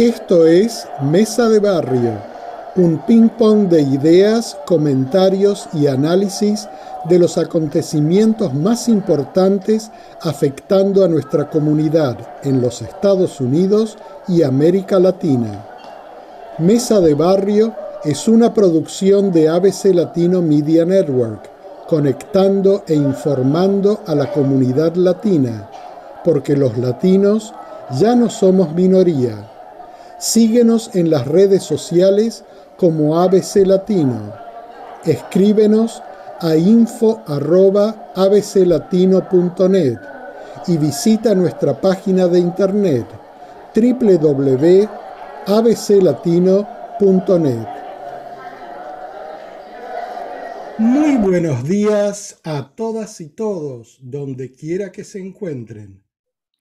Esto es Mesa de Barrio, un ping-pong de ideas, comentarios y análisis de los acontecimientos más importantes afectando a nuestra comunidad en los Estados Unidos y América Latina. Mesa de Barrio es una producción de ABC Latino Media Network, conectando e informando a la comunidad latina, porque los latinos ya no somos minoría Síguenos en las redes sociales como ABC Latino. Escríbenos a info.abclatino.net y visita nuestra página de internet www.abclatino.net. Muy buenos días a todas y todos, donde quiera que se encuentren.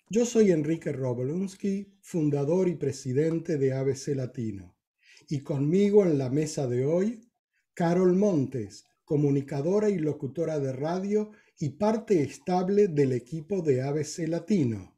Yo soy Enrique Robolunsky, fundador y presidente de ABC Latino. Y conmigo en la mesa de hoy, Carol Montes, comunicadora y locutora de radio y parte estable del equipo de ABC Latino.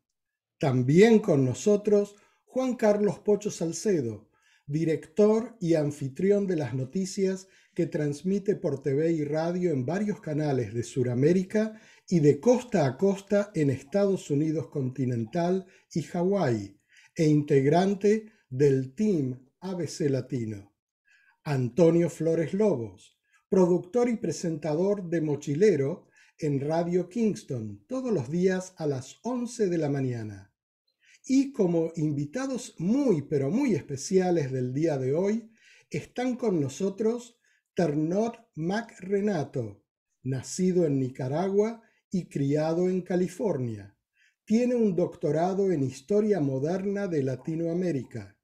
También con nosotros, Juan Carlos Pocho Salcedo, director y anfitrión de las noticias que transmite por TV y radio en varios canales de Sudamérica y de costa a costa en Estados Unidos continental y Hawái, e integrante del Team ABC Latino. Antonio Flores Lobos, productor y presentador de Mochilero en Radio Kingston todos los días a las 11 de la mañana. Y como invitados muy pero muy especiales del día de hoy, están con nosotros Ternot Mac Renato, nacido en Nicaragua y criado en California. Tiene un doctorado en Historia Moderna de Latinoamérica.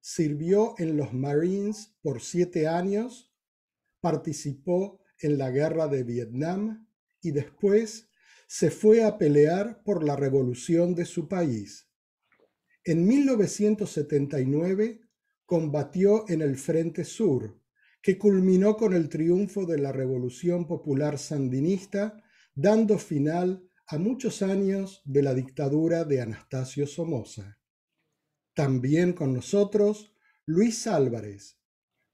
Sirvió en los Marines por siete años, participó en la Guerra de Vietnam y después se fue a pelear por la revolución de su país. En 1979 combatió en el Frente Sur, que culminó con el triunfo de la Revolución Popular Sandinista dando final a muchos años de la dictadura de Anastasio Somoza. También con nosotros Luis Álvarez.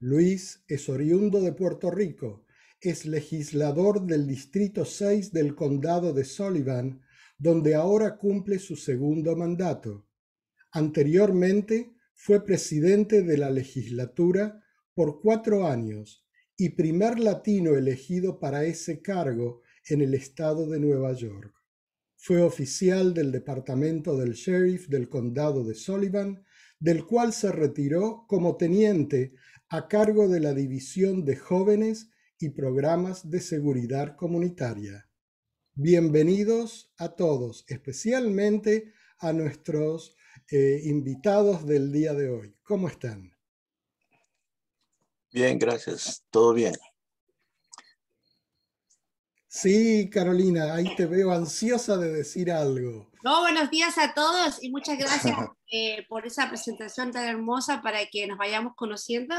Luis es oriundo de Puerto Rico, es legislador del Distrito 6 del Condado de Sullivan, donde ahora cumple su segundo mandato. Anteriormente fue presidente de la legislatura por cuatro años y primer latino elegido para ese cargo en el estado de Nueva York. Fue oficial del departamento del sheriff del condado de Sullivan, del cual se retiró como teniente a cargo de la División de Jóvenes y Programas de Seguridad Comunitaria. Bienvenidos a todos, especialmente a nuestros eh, invitados del día de hoy. ¿Cómo están? Bien, gracias. Todo bien. Sí, Carolina, ahí te veo ansiosa de decir algo. No, buenos días a todos y muchas gracias eh, por esa presentación tan hermosa para que nos vayamos conociendo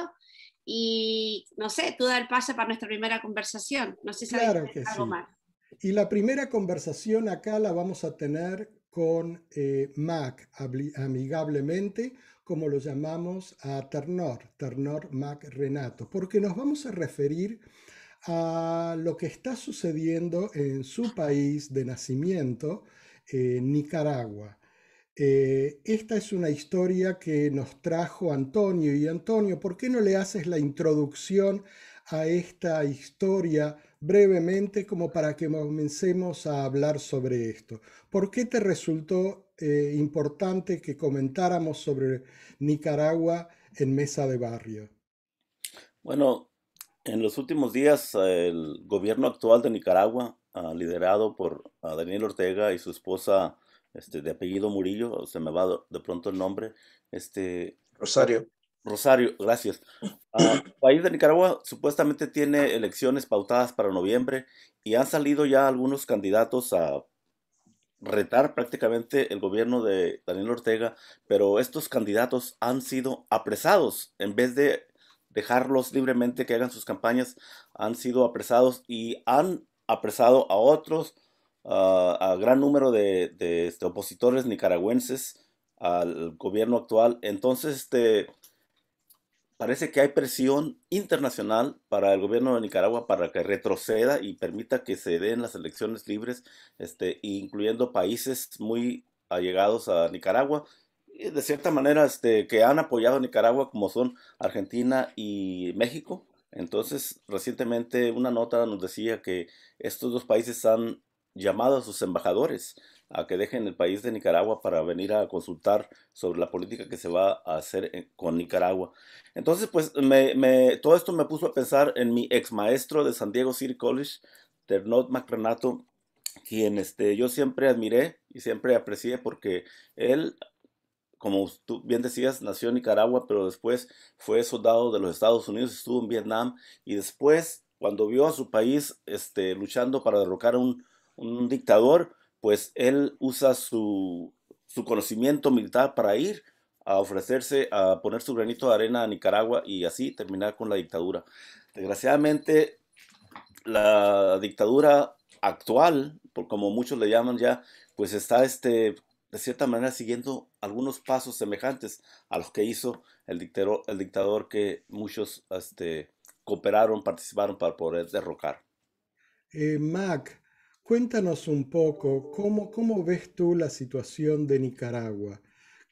y, no sé, tú el paso para nuestra primera conversación. No sé si claro que algo más. Y la primera conversación acá la vamos a tener con eh, Mac, amigablemente, como lo llamamos a Ternor, Ternor Mac Renato, porque nos vamos a referir a lo que está sucediendo en su país de nacimiento, eh, Nicaragua. Eh, esta es una historia que nos trajo Antonio. Y Antonio, ¿por qué no le haces la introducción a esta historia brevemente como para que comencemos a hablar sobre esto? ¿Por qué te resultó eh, importante que comentáramos sobre Nicaragua en Mesa de Barrio? Bueno, en los últimos días, el gobierno actual de Nicaragua, ah, liderado por ah, Daniel Ortega y su esposa este, de apellido Murillo, se me va de pronto el nombre, este, Rosario. Rosario, gracias. Ah, el país de Nicaragua supuestamente tiene elecciones pautadas para noviembre y han salido ya algunos candidatos a retar prácticamente el gobierno de Daniel Ortega, pero estos candidatos han sido apresados en vez de dejarlos libremente que hagan sus campañas, han sido apresados y han apresado a otros, a gran número de, este, opositores nicaragüenses al gobierno actual. Entonces, este, parece que hay presión internacional para el gobierno de Nicaragua para que retroceda y permita que se den las elecciones libres, este, incluyendo países muy allegados a Nicaragua, eh, de cierta manera este, que han apoyado a Nicaragua como son Argentina y México. Entonces, recientemente una nota nos decía que estos dos países han llamado a sus embajadores a que dejen el país de Nicaragua para venir a consultar sobre la política que se va a hacer con Nicaragua. Entonces, pues todo esto me puso a pensar en mi ex maestro de San Diego City College, Ternot MacRenato, quien este, yo siempre admiré y siempre aprecié porque él como tú bien decías, nació en Nicaragua, pero después fue soldado de los Estados Unidos, estuvo en Vietnam y después, cuando vio a su país este, luchando para derrocar a un, dictador, pues él usa su, conocimiento militar para ir a ofrecerse a poner su granito de arena a Nicaragua y así terminar con la dictadura. Desgraciadamente, la dictadura actual, como muchos le llaman ya, pues está este de cierta manera siguiendo algunos pasos semejantes a los que hizo el dictador, el dictador que muchos este, cooperaron, participaron para poder derrocar. Eh, Mac, cuéntanos un poco cómo, cómo ves tú la situación de Nicaragua.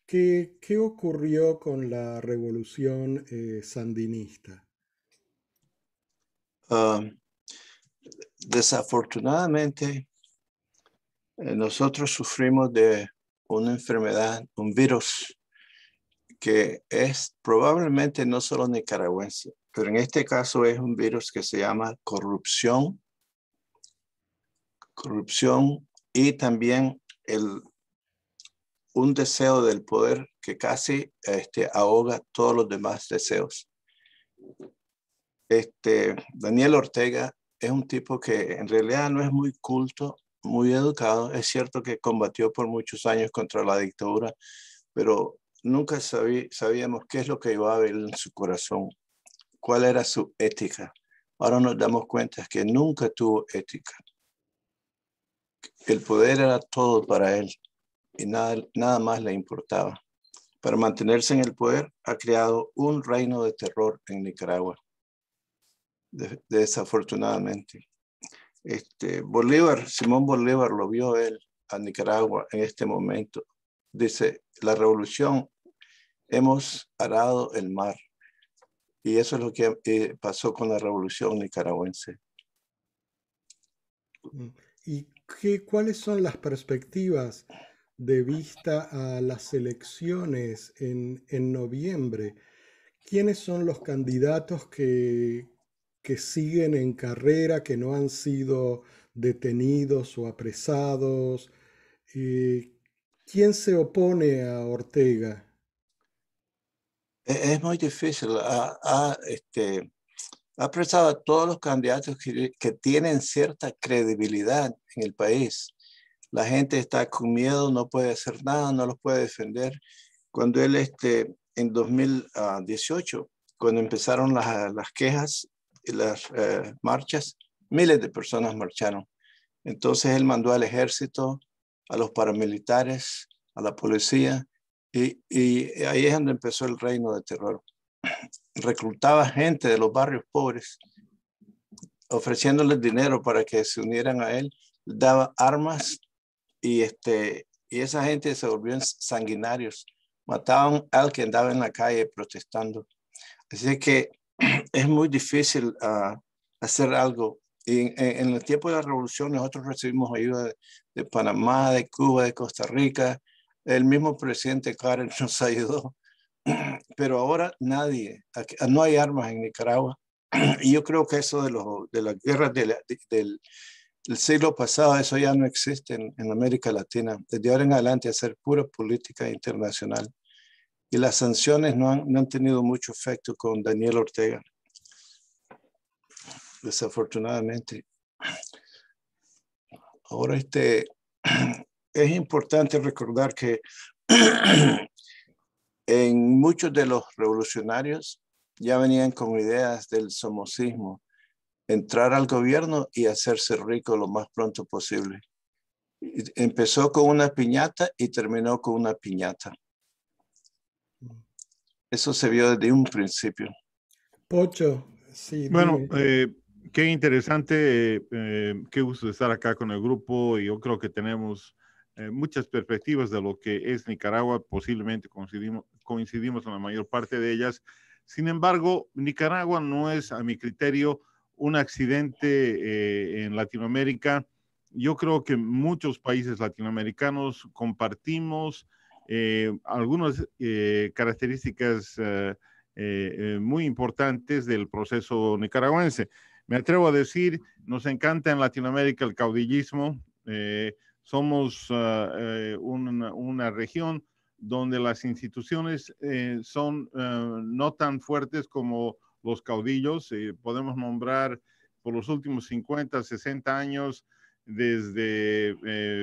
¿Qué, qué ocurrió con la revolución eh, sandinista? Um, desafortunadamente, eh, nosotros sufrimos de una enfermedad, un virus que es probablemente no solo nicaragüense, pero en este caso es un virus que se llama corrupción, corrupción y también el, un deseo del poder que casi este, ahoga todos los demás deseos. Este, Daniel Ortega es un tipo que en realidad no es muy culto, muy educado. Es cierto que combatió por muchos años contra la dictadura, pero nunca sabíamos qué es lo que iba a haber en su corazón, cuál era su ética. Ahora nos damos cuenta que nunca tuvo ética. El poder era todo para él y nada, nada más le importaba. Para mantenerse en el poder, ha creado un reino de terror en Nicaragua, desafortunadamente. Este, Bolívar, Simón Bolívar lo vio él a Nicaragua en este momento. Dice, la revolución, hemos arado el mar. Y eso es lo que eh, pasó con la revolución nicaragüense. Mm, ¿Y qué, cuáles son las perspectivas de vista a las elecciones en noviembre? ¿Quiénes son los candidatos que, que siguen en carrera, que no han sido detenidos o apresados. Eh, ¿Quién se opone a Ortega? E-, es muy difícil. Ha, este, apresado a todos los candidatos que, tienen cierta credibilidad en el país. La gente está con miedo, no puede hacer nada, no los puede defender. Cuando él, este, en 2018, ah, cuando empezaron las, las quejas las eh, marchas, miles de personas marcharon. Entonces él mandó al ejército, a los paramilitares, a la policía, y, ahí es donde empezó el reino de terror. Reclutaba gente de los barrios pobres, ofreciéndoles dinero para que se unieran a él, daba armas y, este, y esa gente se volvió sanguinarios. Mataban al que andaba en la calle protestando. Así que es muy difícil ah, hacer algo. en, el tiempo de la revolución nosotros recibimos ayuda de, Panamá, de Cuba, de Costa Rica. El mismo presidente Karen nos ayudó. Pero ahora nadie, no hay armas en Nicaragua. Y yo creo que eso de, de las guerras del, siglo pasado, eso ya no existe en, América Latina. Desde ahora en adelante hacer pura política internacional y las sanciones no han, tenido mucho efecto con Daniel Ortega, desafortunadamente. Ahora este, es importante recordar que en muchos de los revolucionarios ya venían con ideas del somocismo, entrar al gobierno y hacerse rico lo más pronto posible. Empezó con una piñata y terminó con una piñata. Eso se vio desde un principio. Pocho, sí. Bueno, eh, qué interesante, eh, qué gusto estar acá con el grupo y yo creo que tenemos eh, muchas perspectivas de lo que es Nicaragua, posiblemente coincidimos, coincidimos en la mayor parte de ellas. Sin embargo, Nicaragua no es, a mi criterio, un accidente en Latinoamérica. Yo creo que muchos países latinoamericanos compartimos eh, algunas eh, características eh, muy importantes del proceso nicaragüense. Me atrevo a decir, nos encanta en Latinoamérica el caudillismo. somos ah, una, una, región donde las instituciones son no tan fuertes como los caudillos. podemos nombrar por los últimos 50, 60 años, desde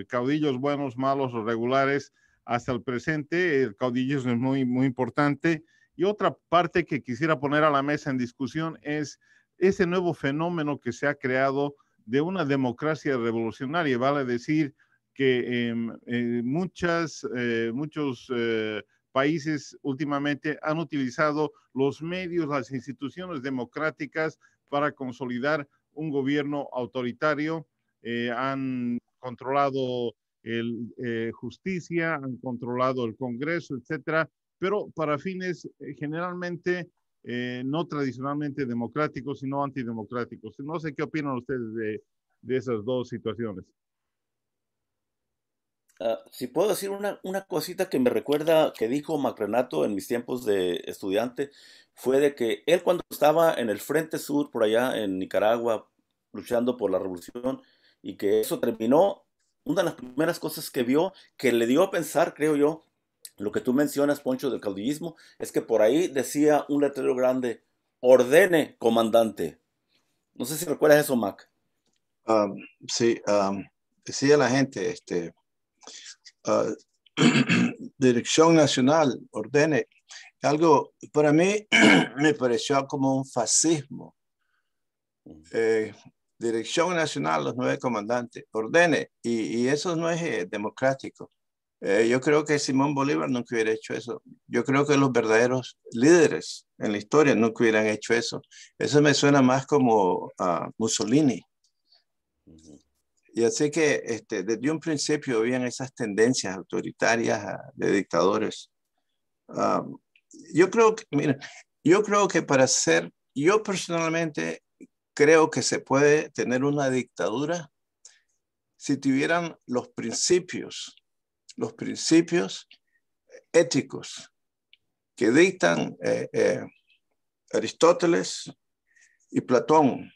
caudillos buenos, malos o regulares, hasta el presente. El caudillismo es muy, muy importante. Y otra parte que quisiera poner a la mesa en discusión es ese nuevo fenómeno que se ha creado de una democracia revolucionaria, vale decir que em, eh, muchas, eh, muchos eh, países últimamente han utilizado los medios, las instituciones democráticas para consolidar un gobierno autoritario, han controlado el, eh, justicia, han controlado el Congreso, etcétera, pero para fines eh, generalmente eh, no tradicionalmente democráticos, sino antidemocráticos. No sé qué opinan ustedes de, esas dos situaciones. Ah, si puedo decir una, una, cosita que me recuerda que dijo Macrenato en mis tiempos de estudiante, fue de que él cuando estaba en el Frente Sur, por allá en Nicaragua, luchando por la revolución, y que eso terminó, una de las primeras cosas que vio, que le dio a pensar, creo yo, lo que tú mencionas, Poncho, del caudillismo, es que por ahí decía un letrero grande, ordene, comandante. No sé si recuerdas eso, Mac. Um, sí, um, decía la gente, este, uh, Dirección Nacional, ordene. Algo, para mí, me pareció como un fascismo. Eh, Dirección Nacional, los nueve comandantes, ordene, y, y eso no es eh, democrático. Eh, yo creo que Simón Bolívar nunca hubiera hecho eso. Yo creo que los verdaderos líderes en la historia nunca hubieran hecho eso. Eso me suena más como a Mussolini. Y así que este, desde un principio habían esas tendencias autoritarias ah, de dictadores. Ah, yo creo que, mira, yo creo que para ser, yo personalmente creo que se puede tener una dictadura si tuvieran los principios, los principios éticos que dictan eh, eh, Aristóteles y Platón,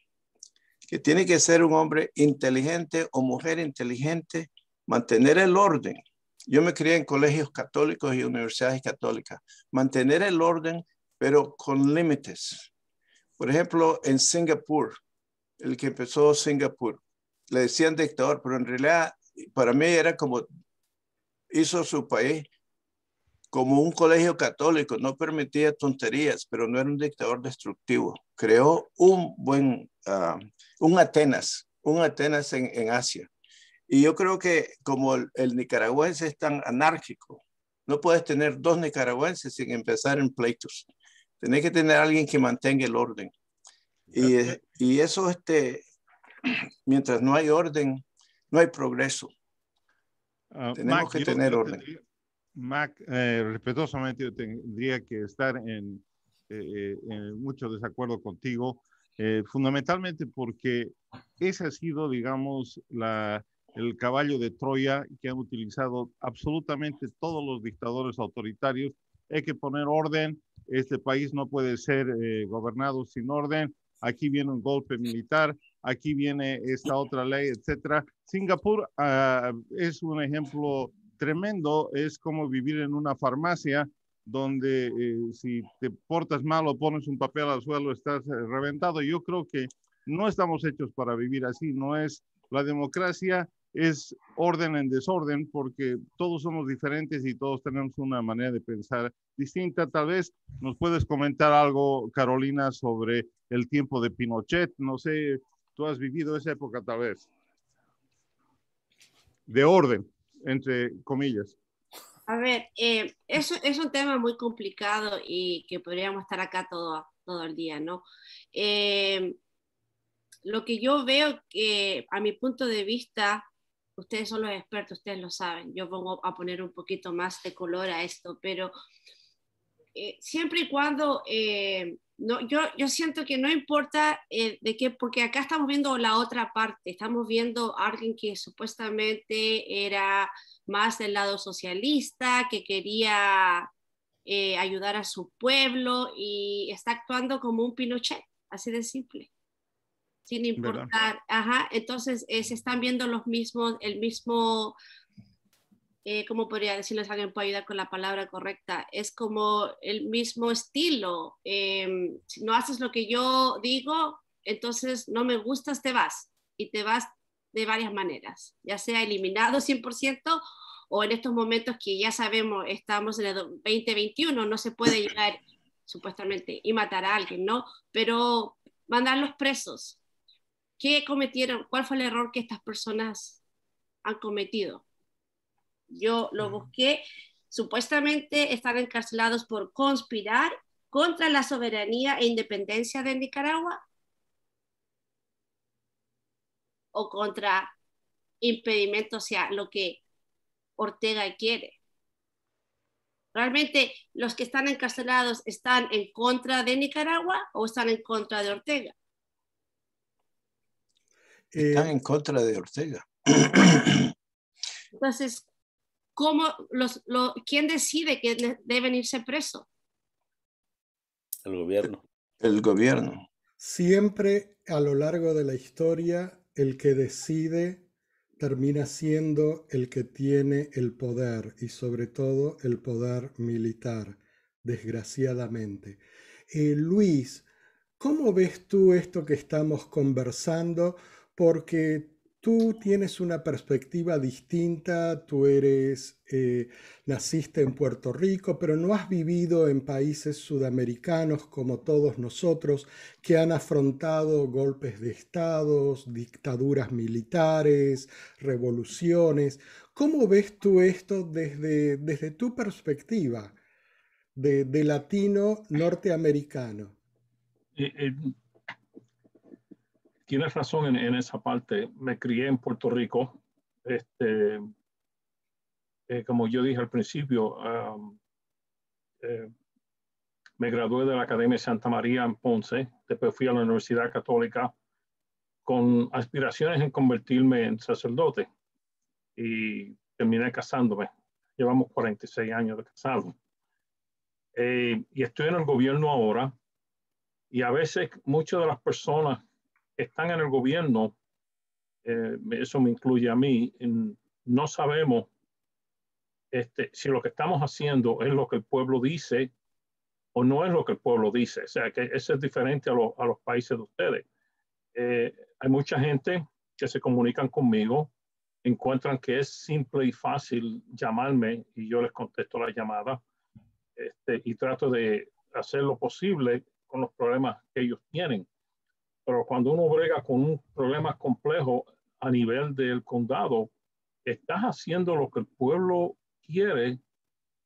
que tiene que ser un hombre inteligente o mujer inteligente, mantener el orden. Yo me crié en colegios católicos y universidades católicas, mantener el orden, pero con límites por ejemplo, en Singapur, el que empezó Singapur, le decían dictador, pero en realidad para mí era como hizo su país como un colegio católico, no permitía tonterías, pero no era un dictador destructivo. Creó un buen, ah, un Atenas, un Atenas en, Asia. Y yo creo que como el, el, nicaragüense es tan anárquico, no puedes tener dos nicaragüenses sin empezar en pleitos. Tenés que tener alguien que mantenga el orden. Y, eh, y, eso, este, mientras no hay orden, no hay progreso. Ah, Tenemos que tener orden. Mac, eh, respetuosamente, yo tendría que estar en, eh, mucho desacuerdo contigo, fundamentalmente porque ese ha sido, digamos, la, el caballo de Troya que han utilizado absolutamente todos los dictadores autoritarios. Hay que poner orden, este país no puede ser eh, gobernado sin orden, aquí viene un golpe militar, aquí viene esta otra ley, etcétera. Singapur ah, es un ejemplo tremendo, es como vivir en una farmacia donde eh, si te portas mal o pones un papel al suelo estás eh, reventado. Yo creo que no estamos hechos para vivir así, no es la democracia es orden en desorden porque todos somos diferentes y todos tenemos una manera de pensar distinta. Tal vez nos puedes comentar algo, Carolina, sobre el tiempo de Pinochet. No sé, tú has vivido esa época tal vez. De orden, entre comillas. A ver, eh, es, un tema muy complicado y que podríamos estar acá todo, todo el día, ¿no? Eh, lo que yo veo que a mi punto de vista ustedes son los expertos, ustedes lo saben, yo pongo a poner un poquito más de color a esto, pero eh, siempre y cuando, eh, no, yo, yo siento que no importa eh, de qué, porque acá estamos viendo la otra parte, estamos viendo a alguien que supuestamente era más del lado socialista, que quería ayudar a su pueblo y está actuando como un Pinochet, así de simple sin importar. Ajá, entonces eh, se están viendo los mismos, el mismo, eh, ¿cómo podría decirles? Alguien puede ayudar con la palabra correcta. Es como el mismo estilo. Em, si no haces lo que yo digo, entonces no me gustas, te vas. Y te vas de varias maneras, ya sea eliminado 100% o en estos momentos que ya sabemos, estamos en el 2021, no se puede llegar supuestamente y matar a alguien, ¿no? Pero mandar los presos, qué cometieron, cuál fue el error que estas personas han cometido. Yo lo busqué, supuestamente están encarcelados por conspirar contra la soberanía e independencia de Nicaragua o contra impedimento sea, lo que Ortega quiere. ¿Realmente los que están encarcelados están en contra de Nicaragua o están en contra de Ortega? Están eh, en contra de Ortega. Entonces, ¿cómo los, ¿quién decide que deben irse preso? El gobierno. El gobierno. Siempre a lo largo de la historia, el que decide termina siendo el que tiene el poder y sobre todo el poder militar, desgraciadamente. Eh, Luis, ¿cómo ves tú esto que estamos conversando porque tú tienes una perspectiva distinta, tú eres, eh, naciste en Puerto Rico, pero no has vivido en países sudamericanos como todos nosotros, que han afrontado golpes de estados, dictaduras militares, revoluciones. ¿Cómo ves tú esto desde, desde tu perspectiva de, latino norteamericano? Eh, eh, tienes razón en, esa parte. Me crié en Puerto Rico. Este, eh, como yo dije al principio, um, eh, me gradué de la Academia Santa María en Ponce. Después fui a la Universidad Católica con aspiraciones en convertirme en sacerdote y terminé casándome. Llevamos 46 años de casado. Eh, y estoy en el gobierno ahora y a veces muchas de las personas están en el gobierno, eh, eso me incluye a mí, no sabemos este, si lo que estamos haciendo es lo que el pueblo dice o no es lo que el pueblo dice. O sea, que eso es diferente a, los países de ustedes. Eh, hay mucha gente que se comunican conmigo, encuentran que es simple y fácil llamarme y yo les contesto la llamada este, y trato de hacer lo posible con los problemas que ellos tienen pero cuando uno brega con un problema complejo a nivel del condado, ¿estás haciendo lo que el pueblo quiere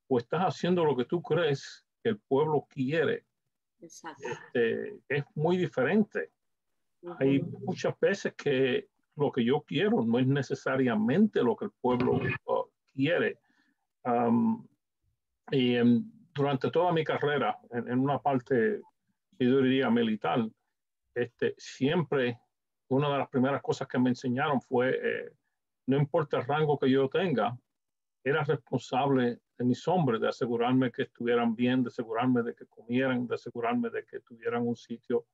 o estás haciendo lo que tú crees que el pueblo quiere? Exacto. Este, es muy diferente. Hay muchas veces que lo que yo quiero no es necesariamente lo que el pueblo uh, quiere. Um, y durante toda mi carrera, en, en, una parte, yo diría, militar, este, siempre una de las primeras cosas que me enseñaron fue, eh, no importa el rango que yo tenga, era responsable de mis hombres, de asegurarme que estuvieran bien, de asegurarme de que comieran, de asegurarme de que tuvieran un sitio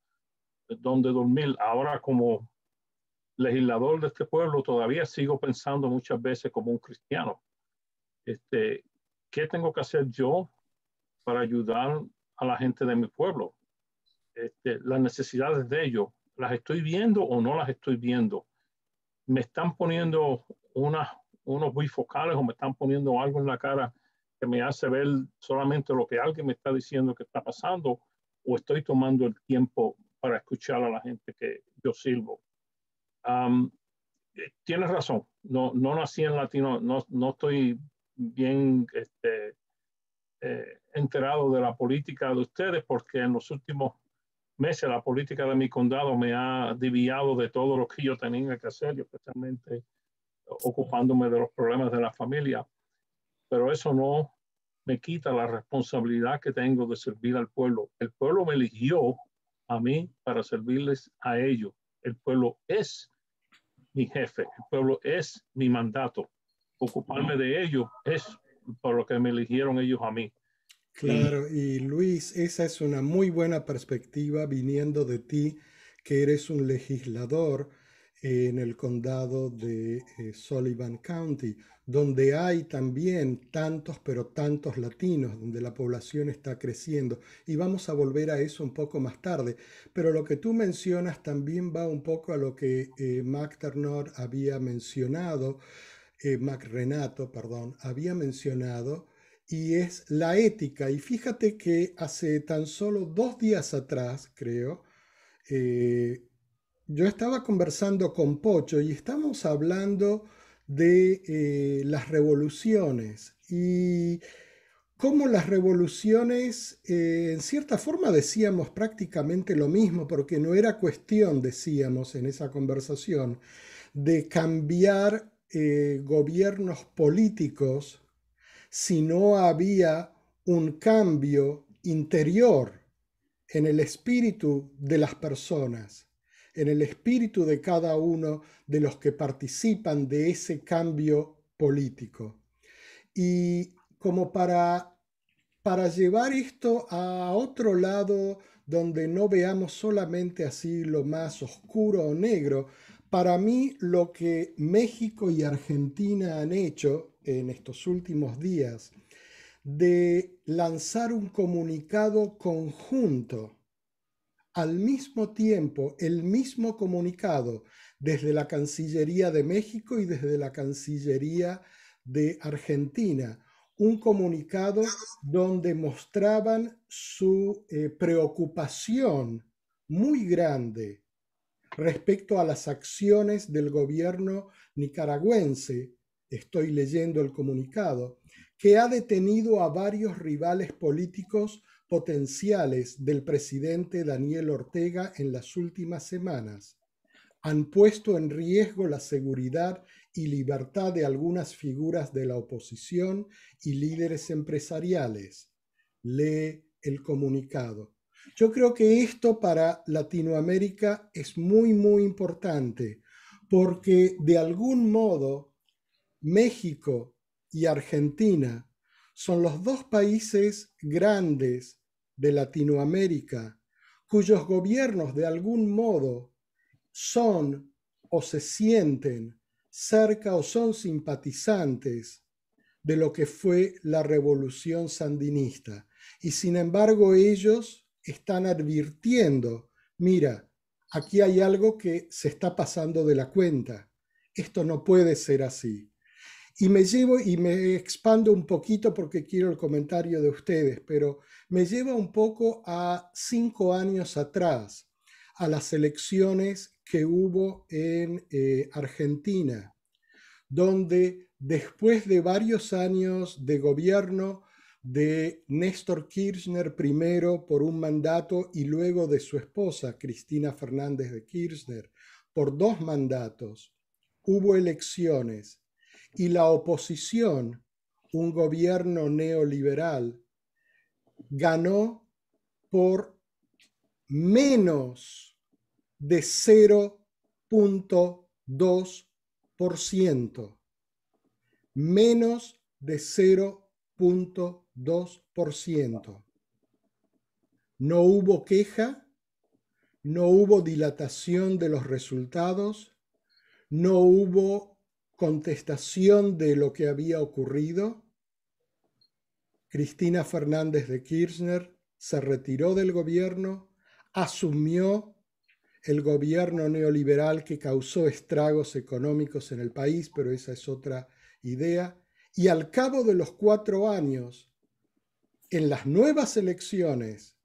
donde dormir. Ahora como legislador de este pueblo todavía sigo pensando muchas veces como un cristiano. Este, ¿Qué tengo que hacer yo para ayudar a la gente de mi pueblo? Este, las necesidades de ellos. ¿Las estoy viendo o no las estoy viendo? ¿Me están poniendo unas, unos bifocales o me están poniendo algo en la cara que me hace ver solamente lo que alguien me está diciendo que está pasando? ¿O estoy tomando el tiempo para escuchar a la gente que yo sirvo? Eh, tienes razón, no, no nací en latino, no, no estoy bien este, eh, enterado de la política de ustedes porque en los últimos meses la política de mi condado me ha desviado de todo lo que yo tenía que hacer, especialmente ocupándome de los problemas de la familia. Pero eso no me quita la responsabilidad que tengo de servir al pueblo. El pueblo me eligió a mí para servirles a ellos. El pueblo es mi jefe, el pueblo es mi mandato. Ocuparme de ellos es por lo que me eligieron ellos a mí. Claro, y Luis, esa es una muy buena perspectiva viniendo de ti, que eres un legislador en el condado de eh, Sullivan County, donde hay también tantos, pero tantos latinos, donde la población está creciendo. Y vamos a volver a eso un poco más tarde. Pero lo que tú mencionas también va un poco a lo que eh, Mac Ternor había mencionado, eh, Mac Renato, perdón, había mencionado y es la ética. Y fíjate que hace tan solo dos días atrás, creo, eh, yo estaba conversando con Pocho y estamos hablando de eh, las revoluciones y cómo las revoluciones, eh, en cierta forma decíamos prácticamente lo mismo, porque no era cuestión, decíamos en esa conversación, de cambiar gobiernos políticos si no había un cambio interior en el espíritu de las personas, en el espíritu de cada uno de los que participan de ese cambio político. Y como para, llevar esto a otro lado donde no veamos solamente así lo más oscuro o negro, para mí lo que México y Argentina han hecho en estos últimos días de lanzar un comunicado conjunto. Al mismo tiempo, el mismo comunicado desde la Cancillería de México y desde la Cancillería de Argentina. Un comunicado donde mostraban su eh, preocupación muy grande respecto a las acciones del gobierno nicaragüense estoy leyendo el comunicado, que ha detenido a varios rivales políticos potenciales del presidente Daniel Ortega en las últimas semanas. Han puesto en riesgo la seguridad y libertad de algunas figuras de la oposición y líderes empresariales. Lee el comunicado. Yo creo que esto para Latinoamérica es muy, muy importante porque de algún modo México y Argentina son los dos países grandes de Latinoamérica cuyos gobiernos de algún modo son o se sienten cerca o son simpatizantes de lo que fue la revolución sandinista. Y sin embargo ellos están advirtiendo, mira, aquí hay algo que se está pasando de la cuenta, esto no puede ser así. Y me llevo y me expando un poquito porque quiero el comentario de ustedes, pero me lleva un poco a cinco años atrás, a las elecciones que hubo en eh, Argentina, donde después de varios años de gobierno de Néstor Kirchner primero por un mandato y luego de su esposa, Cristina Fernández de Kirchner, por dos mandatos, hubo elecciones y la oposición, un gobierno neoliberal, ganó por menos de 0.2%. Menos de 0.2%. No hubo queja, no hubo dilatación de los resultados, no hubo contestación de lo que había ocurrido, Cristina Fernández de Kirchner se retiró del gobierno, asumió el gobierno neoliberal que causó estragos económicos en el país, pero esa es otra idea, y al cabo de los cuatro años, en las nuevas elecciones,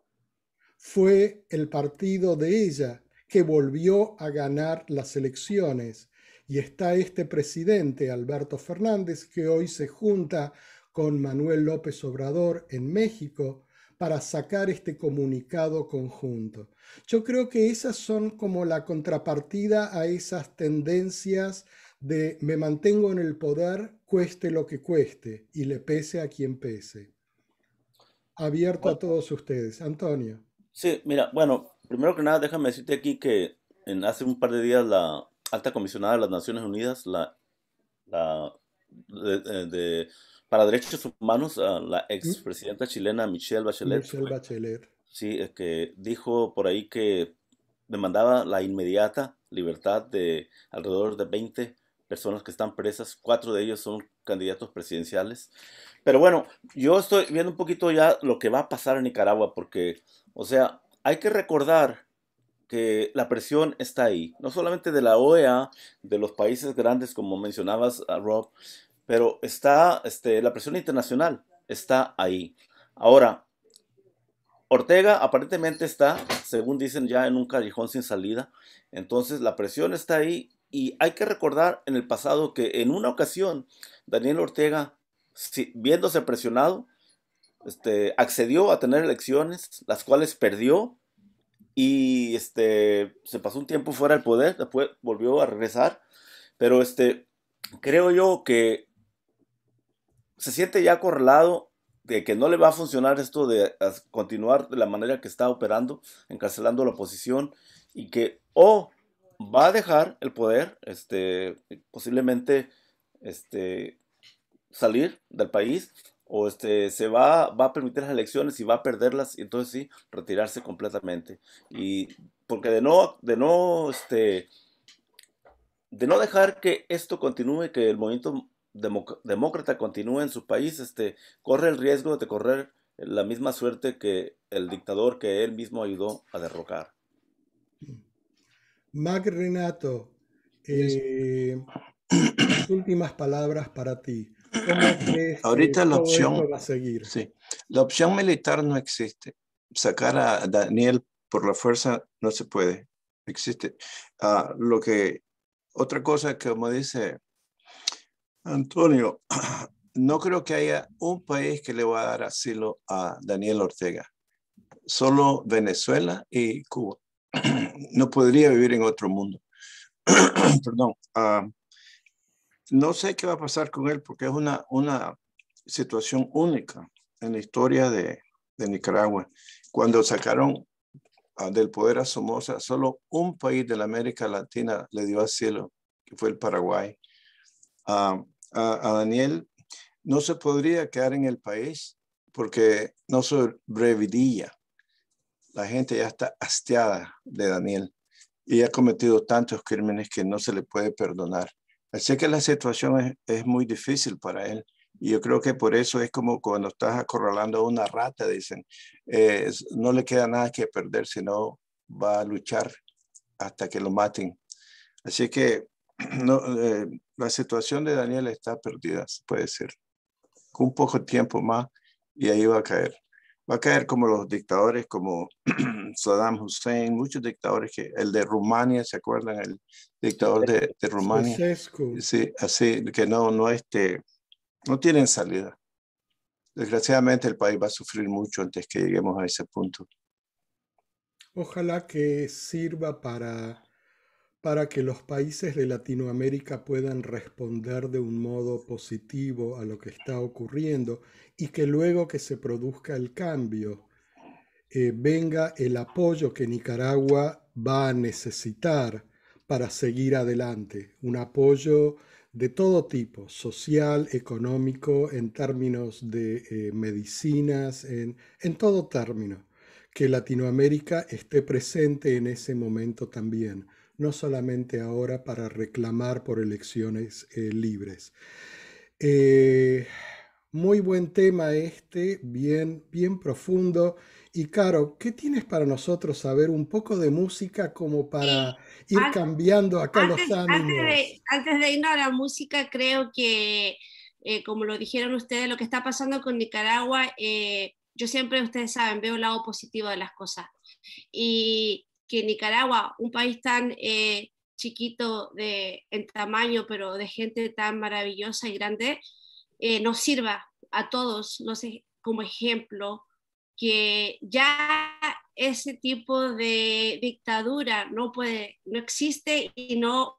fue el partido de ella que volvió a ganar las elecciones y está este presidente, Alberto Fernández, que hoy se junta con Manuel López Obrador en México para sacar este comunicado conjunto. Yo creo que esas son como la contrapartida a esas tendencias de me mantengo en el poder, cueste lo que cueste, y le pese a quien pese. Abierto a todos ustedes. Antonio. Sí, mira, bueno, primero que nada, déjame decirte aquí que en hace un par de días la, alta comisionada de las Naciones Unidas, la, eh, para derechos humanos, ah, la ¿Mm? expresidenta chilena Michelle Bachelet. Michelle Bachelet. Sí, es que dijo por ahí que demandaba la inmediata libertad de alrededor de 20 personas que están presas, cuatro de ellos son candidatos presidenciales. Pero bueno, yo estoy viendo un poquito ya lo que va a pasar en Nicaragua, porque, o sea, hay que recordar que la presión está ahí, no solamente de la OEA, de los países grandes, como mencionabas, ah, Rob, pero está este, la presión internacional, está ahí. Ahora, Ortega aparentemente está, según dicen, ya en un callejón sin salida, entonces la presión está ahí y hay que recordar en el pasado que en una ocasión Daniel Ortega, viéndose presionado, este, accedió a tener elecciones, las cuales perdió y este, se pasó un tiempo fuera del poder, después volvió a regresar, pero este, creo yo que se siente ya acorralado de que no le va a funcionar esto de continuar de la manera que está operando, encarcelando a la oposición y que o va a dejar el poder, este, posiblemente este, salir del país o este, se va, a permitir las elecciones y va a perderlas, y entonces sí, retirarse completamente. Y porque de no, de no, este, de no dejar que esto continúe, que el movimiento demócrata continúe en su país, este, corre el riesgo de correr la misma suerte que el dictador que él mismo ayudó a derrocar. Mac Renato, eh, últimas palabras para ti. Ahorita la opción, seguir? Sí, la opción militar no existe. Sacar a Daniel por la fuerza no se puede. Existe. Ah, lo que, otra cosa que como dice Antonio, no creo que haya un país que le va a dar asilo a Daniel Ortega. Solo Venezuela y Cuba. No podría vivir en otro mundo. Perdón. Ah, no sé qué va a pasar con él porque es una, una situación única en la historia de, Nicaragua. Cuando sacaron del poder a Somoza, solo un país de la América Latina le dio asilo, que fue el Paraguay. a, Daniel no se podría quedar en el país porque no sobreviviría. La gente ya está hastiada de Daniel y ha cometido tantos crímenes que no se le puede perdonar. Así que la situación es, muy difícil para él. Y yo creo que por eso es como cuando estás acorralando a una rata, dicen, eh, no le queda nada que perder, sino va a luchar hasta que lo maten. Así que eh, la situación de Daniel está perdida, puede ser, Un poco tiempo más y ahí va a caer va a caer como los dictadores como Saddam Hussein, muchos dictadores que el de Rumania, ¿se acuerdan? El dictador de, de Rumania. Sí, así que no, no, este, no tienen salida. Desgraciadamente el país va a sufrir mucho antes que lleguemos a ese punto. Ojalá que sirva para para que los países de Latinoamérica puedan responder de un modo positivo a lo que está ocurriendo y que luego que se produzca el cambio eh, venga el apoyo que Nicaragua va a necesitar para seguir adelante, un apoyo de todo tipo, social, económico, en términos de eh, medicinas, en todo término, que Latinoamérica esté presente en ese momento también no solamente ahora para reclamar por elecciones eh, libres. Eh, muy buen tema este, bien, bien profundo. Y Caro, ¿qué tienes para nosotros saber un poco de música como para ir cambiando acá los ánimos? Antes de, irnos a la música, creo que, eh, como lo dijeron ustedes, lo que está pasando con Nicaragua, yo siempre, ustedes saben, veo el lado positivo de las cosas. Y que Nicaragua, un país tan eh, chiquito de, en tamaño, pero de gente tan maravillosa y grande, eh, nos sirva a todos los, como ejemplo que ya ese tipo de dictadura no puede, no existe y no,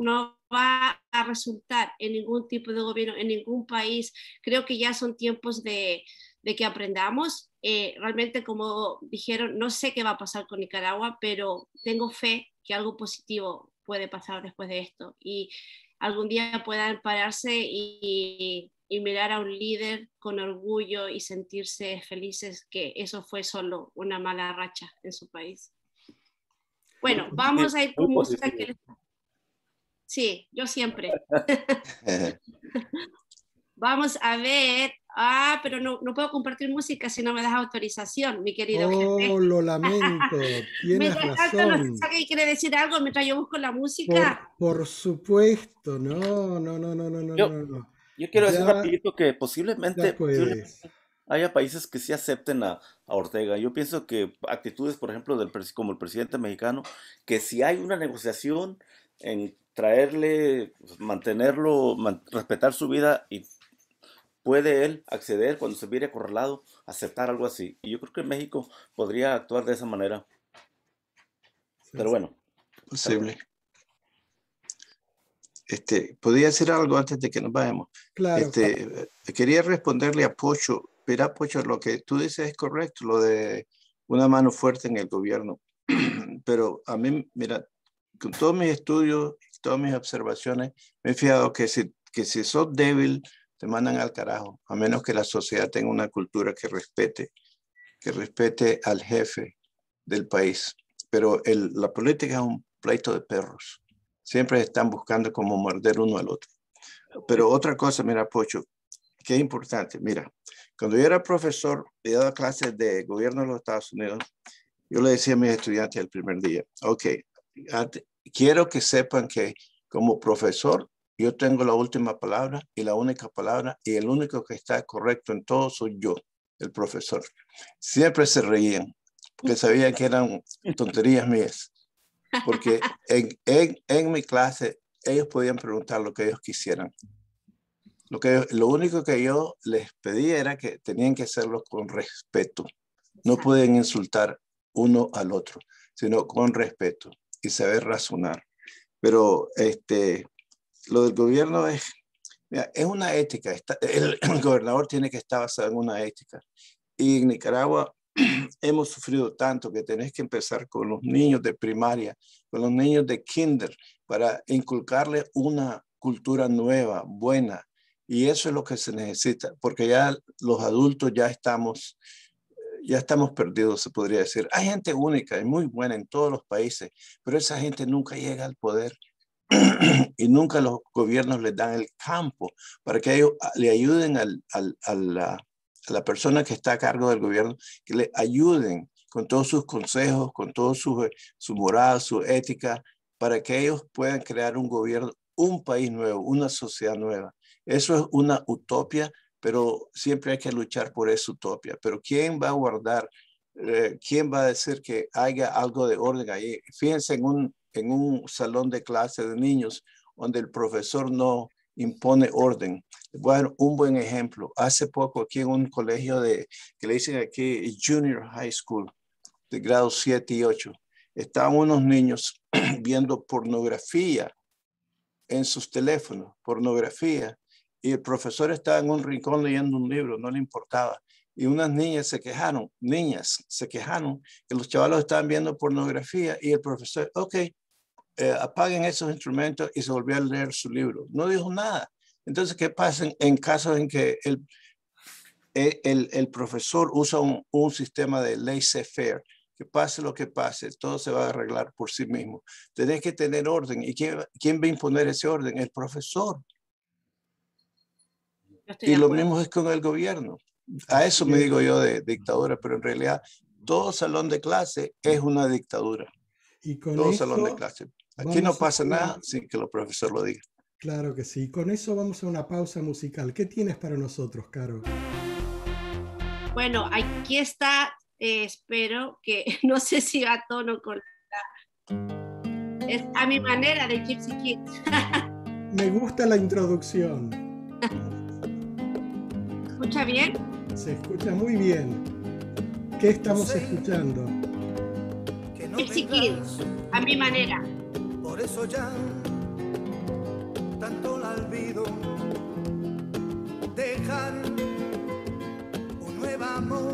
no va a resultar en ningún tipo de gobierno, en ningún país. Creo que ya son tiempos de, de que aprendamos eh, realmente como dijeron, no sé qué va a pasar con Nicaragua, pero tengo fe que algo positivo puede pasar después de esto y algún día puedan pararse y, mirar a un líder con orgullo y sentirse felices que eso fue solo una mala racha en su país. Bueno, vamos a ir con música Sí, yo siempre. vamos a ver Ah, pero no, no puedo compartir música si no me das autorización, mi querido oh, lo lamento, tienes razón. y quiere decir algo mientras yo busco la música. Por, supuesto, no, no, no, no, no, yo, no, Yo quiero decir rapidito que posiblemente, haya países que sí acepten a, Ortega. Yo pienso que actitudes, por ejemplo, del, como el presidente mexicano, que si hay una negociación en traerle, pues, mantenerlo, respetar su vida y ¿Puede él acceder cuando se viera acorralado, aceptar algo así? Y yo creo que México podría actuar de esa manera. Pero bueno. Posible. Este, podría hacer algo antes de que nos vayamos. Este, quería responderle a Pocho. mira Pocho, lo que tú dices es correcto, lo de una mano fuerte en el gobierno. Pero a mí, mira, con todos mis estudios, todas mis observaciones, me he fijado que si, que si sos débil, te mandan al carajo, a menos que la sociedad tenga una cultura que respete, que respete al jefe del país. Pero la política es un pleito de perros. Siempre están buscando cómo morder uno al otro. Pero otra cosa, mira, Pocho, qué importante. Mira, cuando yo era profesor y daba clases de gobierno de los Estados Unidos, yo le decía a mis estudiantes el primer día, ok, quiero que sepan que como profesor yo tengo la última palabra y la única palabra y el único que está correcto en todo soy yo, el profesor. Siempre se reían porque sabían que eran tonterías mías. Porque en, en, mi clase ellos podían preguntar lo que ellos quisieran. Lo, que, lo único que yo les pedía era que tenían que hacerlo con respeto. No pueden insultar uno al otro, sino con respeto y saber razonar. Pero este, lo del gobierno es, es una ética. el, gobernador tiene que estar basado en una ética. Y en Nicaragua hemos sufrido tanto que tenés que empezar con los niños de primaria, con los niños de kinder, para inculcarle una cultura nueva, buena. Y eso es lo que se necesita, porque ya los adultos ya estamos ya estamos perdidos, se podría decir. Hay gente única y muy buena en todos los países, pero esa gente nunca llega al poder y nunca los gobiernos les dan el campo para que ellos ah, le ayuden ah, a, la, persona que está a cargo del gobierno, que le ayuden con todos sus consejos, con toda su, eh, su moral, su ética, para que ellos puedan crear un gobierno, un país nuevo, una sociedad nueva. Eso es una utopia, pero siempre hay que luchar por esa utopia. Pero ¿quién va a guardar? Eh, ¿Quién va a decir que haya algo de orden ahí? Fíjense en un, en un salón de clase de niños donde el profesor no impone orden. voy a dar un buen ejemplo. Hace poco aquí en un colegio de, que le dicen aquí Junior High School, de grados 7 y 8, estaban unos niños viendo pornografía en sus teléfonos, pornografía, y el profesor estaba en un rincón leyendo un libro, no le importaba. Y unas niñas se quejaron, niñas se quejaron que los chavalos estaban viendo pornografía y el profesor, ok, eh, apaguen esos instrumentos y se volvió a leer su libro. No dijo nada. Entonces, ¿qué pasa en, casos en que el, eh, el, el profesor usa un, un, sistema de laissez-faire? Que pase lo que pase, todo se va a arreglar por sí mismo. Tenés que tener orden. ¿Y quién, quién va a imponer ese orden? El profesor. Y lo mismo es con el gobierno. A eso me digo yo de dictadura, pero en realidad todo salón de clase es una dictadura. Y con todo salón de clase. Aquí no pasa nada sin que el profesor lo diga. Claro que sí. Con eso vamos a una pausa musical. ¿Qué tienes para nosotros, Caro? Bueno, aquí está, eh, espero que no sé si va a tono con Es a mi manera de Gypsy Kids. Me gusta la introducción. ¿Se escucha bien? Se escucha muy bien. ¿Qué estamos escuchando? Que Kids, a mi manera por eso ya tanto la olvido. Dejar un nuevo amor.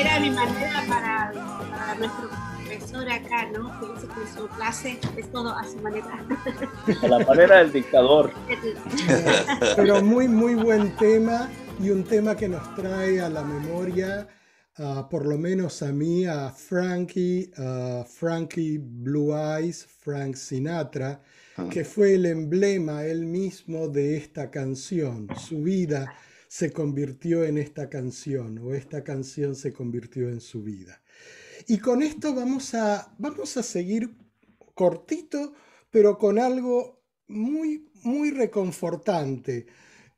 era mi manera para, nuestro profesor acá, ¿no? Que dice que su clase es todo a su manera. A la manera del dictador. Pero muy, muy buen tema y un tema que nos trae a la memoria. Ah, por lo menos a mí, a Frankie, Frankie Blue Eyes, Frank Sinatra, ah. que fue el emblema él mismo de esta canción. Su vida se convirtió en esta canción o esta canción se convirtió en su vida. Y con esto vamos a, vamos a seguir cortito, pero con algo muy, muy reconfortante.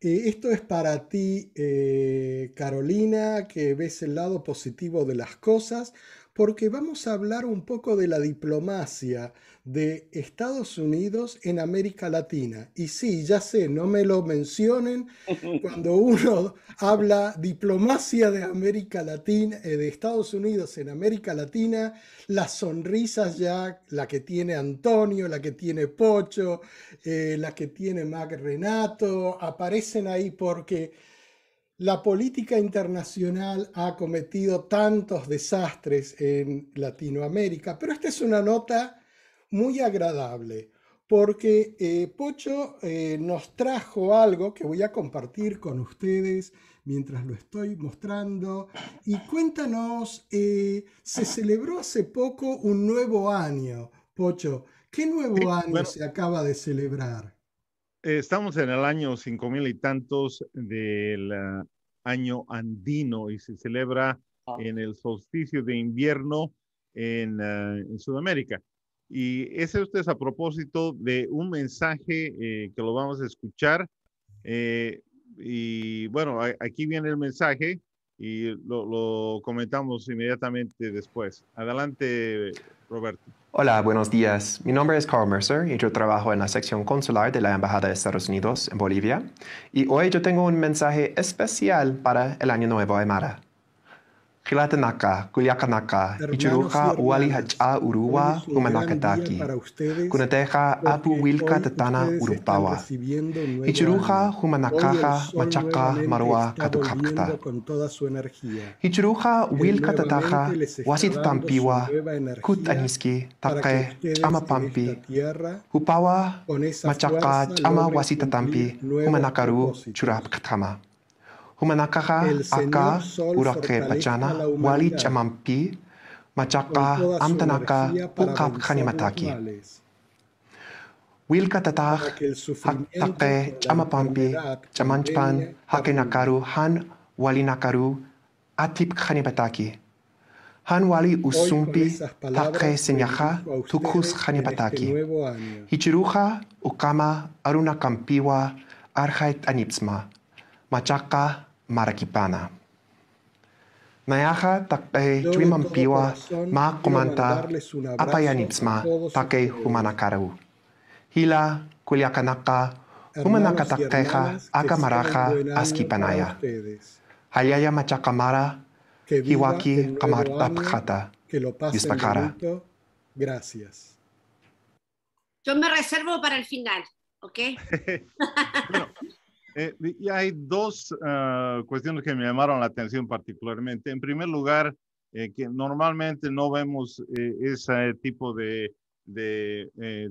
Eh, esto es para ti, eh, Carolina, que ves el lado positivo de las cosas, porque vamos a hablar un poco de la diplomacia de Estados Unidos en América Latina. Y sí, ya sé, no me lo mencionen cuando uno habla diplomacia de América Latina, eh, de Estados Unidos en América Latina, las sonrisas ya, la que tiene Antonio, la que tiene Pocho, eh, la que tiene Mac Renato, aparecen ahí porque la política internacional ha cometido tantos desastres en Latinoamérica, pero esta es una nota muy agradable, porque eh, Pocho eh, nos trajo algo que voy a compartir con ustedes mientras lo estoy mostrando. Y cuéntanos, eh, se celebró hace poco un nuevo año, Pocho. ¿Qué nuevo año se acaba de celebrar? Eh, estamos en el año cinco mil y tantos del ah, año andino y se celebra ah. en el solsticio de invierno en, ah, Sudamérica. Y ese usted es a propósito de un mensaje eh, que lo vamos a escuchar. Eh, y bueno, aquí viene el mensaje y lo, comentamos inmediatamente después. Adelante, Roberto. Hola, buenos días. Mi nombre es Carl Mercer y yo trabajo en la sección consular de la Embajada de Estados Unidos en Bolivia. Y hoy yo tengo un mensaje especial para el Año Nuevo Aymara. Kila Tanaka, Kuya Kanaka, Ichiroha Uali Hacha Urua Umanakataki, teka Apu Wilka Tatana Urupawa, Ichiruha Humanakaha Machaka Marua Katukapkta, Ichiruha Wilka Tataha Wasit Tampiwa Kut Aniski Take Ama Pampi, Upawa Machaka ama Wasita Tampi Umanakaru curap Katama. Humanakaha Aka Urake Pachana Wali Chamampi Machaka Amtanaka Pukap Kanimataki. Wilka Tatah, Hakake, Chamapampi Chamanchpan Hakenakaru Han Wali Nakaru, Atip Kanibataki. Han wali usumpi take senyaha tukus hanipataki. Hichiruha ukama aruna kampiwa arhait anipsma. Machaka marakipana. Nayaha takpe chuimampiwa ma comanta apayanipsma humana karu. Hila, humana Humanacataqueja, Acamaraja, askipanaya. Hayaya Machacamara, Hiwaki, Camartapjata, Yuspacara. Gracias. Yo me reservo para el final, ¿ok? Eh, y hay dos ah, cuestiones que me llamaron la atención particularmente. En primer lugar, eh, que normalmente no vemos eh, ese tipo de,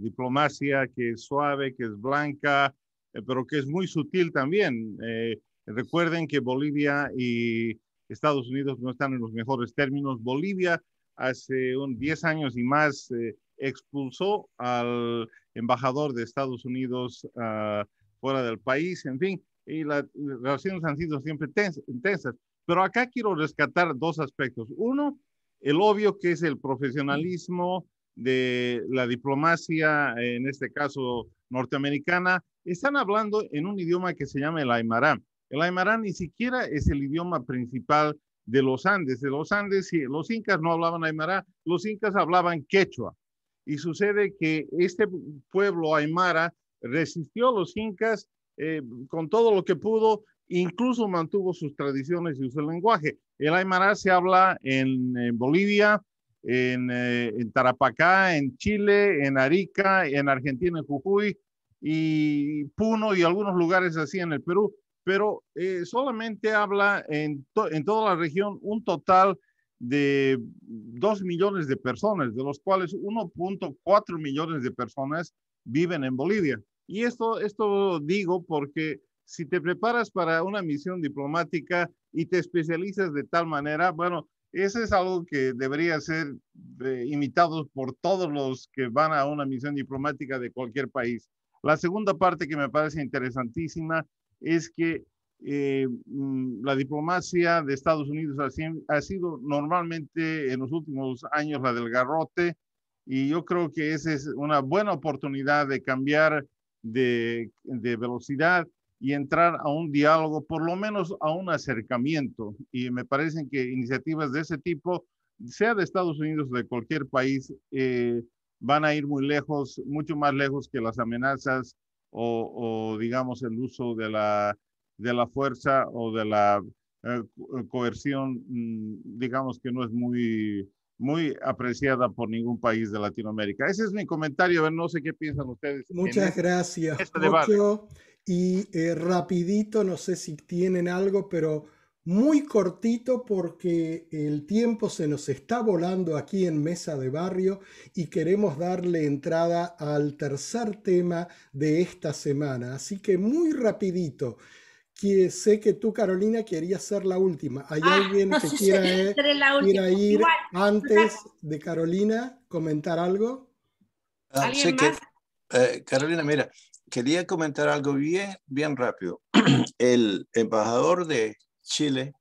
diplomacia que es suave, que es blanca, pero que es muy sutil también. recuerden que Bolivia y Estados Unidos no están en los mejores términos. Bolivia hace un 10 años y más expulsó al embajador de Estados Unidos. a... Ah, fuera del país, en fin, y las relaciones han sido siempre intensas. Pero acá quiero rescatar dos aspectos. Uno, el obvio que es el profesionalismo de la diplomacia, en este caso norteamericana, están hablando en un idioma que se llama el Aymara. El Aymara ni siquiera es el idioma principal de los Andes. De los Andes, los incas no hablaban Aymara, los incas hablaban quechua. Y sucede que este pueblo Aymara resistió a los incas eh, con todo lo que pudo, incluso mantuvo sus tradiciones y su lenguaje. El aymara se habla en, Bolivia, eh, en, Tarapacá, en Chile, en Arica, en Argentina, en Jujuy y Puno y algunos lugares así en el Perú, pero eh, solamente habla en, en toda la región un total de dos millones de personas, de los cuales 1.4 millones de personas viven en Bolivia. Y esto, esto digo porque si te preparas para una misión diplomática y te especializas de tal manera, bueno, eso es algo que debería ser eh, imitado por todos los que van a una misión diplomática de cualquier país. La segunda parte que me parece interesantísima es que eh, mm, la diplomacia de Estados Unidos ha, ha, sido normalmente en los últimos años la del garrote y yo creo que esa es una buena oportunidad de cambiar de, velocidad y entrar a un diálogo, por lo menos a un acercamiento. Y me parecen que iniciativas de ese tipo, sea de Estados Unidos o de cualquier país, eh, van a ir muy lejos, mucho más lejos que las amenazas o, digamos, el uso de la, de la fuerza o de la eh, coerción, mm, digamos que no es muy muy apreciada por ningún país de Latinoamérica. Ese es mi comentario, a ver, no sé qué piensan ustedes. Muchas este gracias, este Y eh, rapidito, no sé si tienen algo, pero muy cortito porque el tiempo se nos está volando aquí en Mesa de Barrio y queremos darle entrada al tercer tema de esta semana. Así que muy rapidito sé que tú, Carolina, querías ser la última. ¿Hay ah, alguien que quiera, eh, ir antes de Carolina comentar algo? Ah, eh, Carolina, mira, quería comentar algo bien, bien rápido. El embajador de Chile